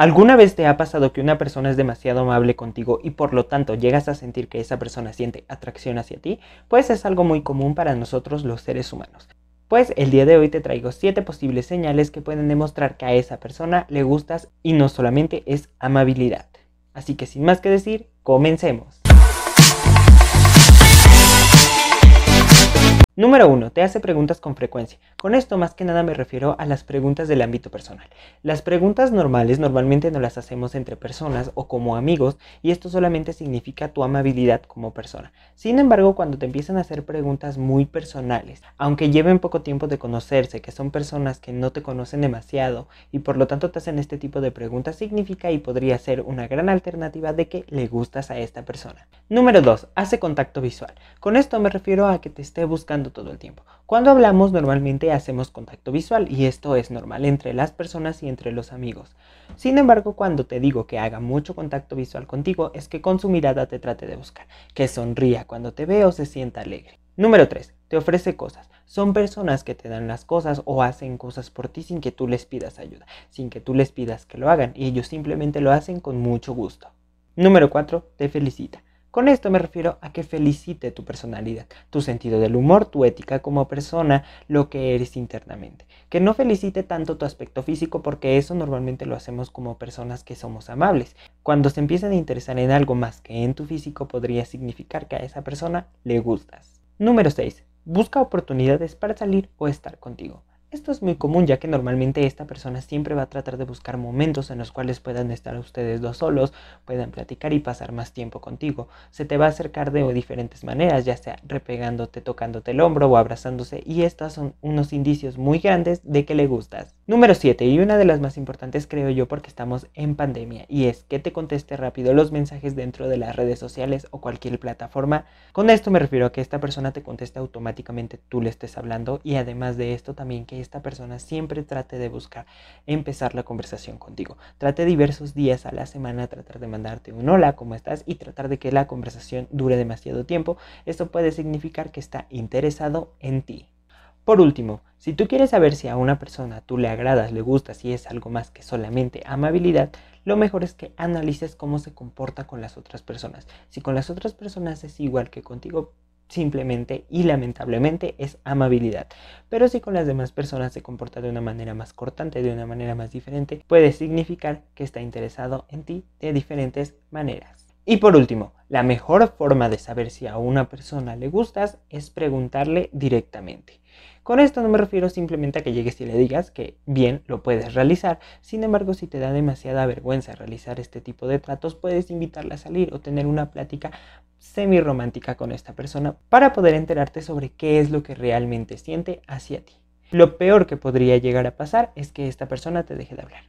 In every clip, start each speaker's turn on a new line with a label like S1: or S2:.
S1: ¿Alguna vez te ha pasado que una persona es demasiado amable contigo y por lo tanto llegas a sentir que esa persona siente atracción hacia ti? Pues es algo muy común para nosotros los seres humanos. Pues el día de hoy te traigo 7 posibles señales que pueden demostrar que a esa persona le gustas y no solamente es amabilidad. Así que sin más que decir, comencemos. Número 1. Te hace preguntas con frecuencia. Con esto más que nada me refiero a las preguntas del ámbito personal. Las preguntas normales normalmente no las hacemos entre personas o como amigos y esto solamente significa tu amabilidad como persona. Sin embargo, cuando te empiezan a hacer preguntas muy personales, aunque lleven poco tiempo de conocerse, que son personas que no te conocen demasiado y por lo tanto te hacen este tipo de preguntas, significa y podría ser una gran alternativa de que le gustas a esta persona. Número 2. Hace contacto visual. Con esto me refiero a que te esté buscando todo el tiempo. Cuando hablamos normalmente hacemos contacto visual y esto es normal entre las personas y entre los amigos. Sin embargo, cuando te digo que haga mucho contacto visual contigo es que con su mirada te trate de buscar, que sonría cuando te ve o se sienta alegre. Número 3. Te ofrece cosas. Son personas que te dan las cosas o hacen cosas por ti sin que tú les pidas ayuda, sin que tú les pidas que lo hagan y ellos simplemente lo hacen con mucho gusto. Número 4. Te felicita. Con esto me refiero a que felicite tu personalidad, tu sentido del humor, tu ética como persona, lo que eres internamente. Que no felicite tanto tu aspecto físico porque eso normalmente lo hacemos como personas que somos amables. Cuando se empiezan a interesar en algo más que en tu físico podría significar que a esa persona le gustas. Número 6. Busca oportunidades para salir o estar contigo. Esto es muy común ya que normalmente esta persona siempre va a tratar de buscar momentos en los cuales puedan estar ustedes dos solos, puedan platicar y pasar más tiempo contigo. Se te va a acercar de diferentes maneras, ya sea repegándote, tocándote el hombro o abrazándose y estos son unos indicios muy grandes de que le gustas. Número 7 y una de las más importantes creo yo porque estamos en pandemia y es que te conteste rápido los mensajes dentro de las redes sociales o cualquier plataforma. Con esto me refiero a que esta persona te conteste automáticamente tú le estés hablando y además de esto también que esta persona siempre trate de buscar empezar la conversación contigo. Trate diversos días a la semana tratar de mandarte un hola, ¿cómo estás? y tratar de que la conversación dure demasiado tiempo. Esto puede significar que está interesado en ti. Por último, si tú quieres saber si a una persona tú le agradas, le gustas si es algo más que solamente amabilidad, lo mejor es que analices cómo se comporta con las otras personas. Si con las otras personas es igual que contigo, simplemente y lamentablemente es amabilidad. Pero si con las demás personas se comporta de una manera más cortante, de una manera más diferente, puede significar que está interesado en ti de diferentes maneras. Y por último, la mejor forma de saber si a una persona le gustas es preguntarle directamente. Con esto no me refiero simplemente a que llegues y le digas que bien lo puedes realizar. Sin embargo, si te da demasiada vergüenza realizar este tipo de tratos, puedes invitarla a salir o tener una plática semi romántica con esta persona para poder enterarte sobre qué es lo que realmente siente hacia ti. Lo peor que podría llegar a pasar es que esta persona te deje de hablar.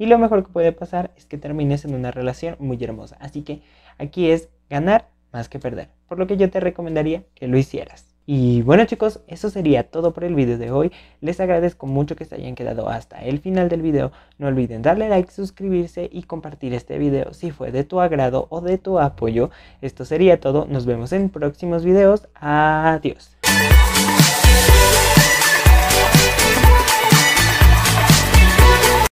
S1: Y lo mejor que puede pasar es que termines en una relación muy hermosa. Así que aquí es ganar más que perder. Por lo que yo te recomendaría que lo hicieras. Y bueno chicos, eso sería todo por el video de hoy. Les agradezco mucho que se hayan quedado hasta el final del video. No olviden darle like, suscribirse y compartir este video si fue de tu agrado o de tu apoyo. Esto sería todo. Nos vemos en próximos videos. Adiós.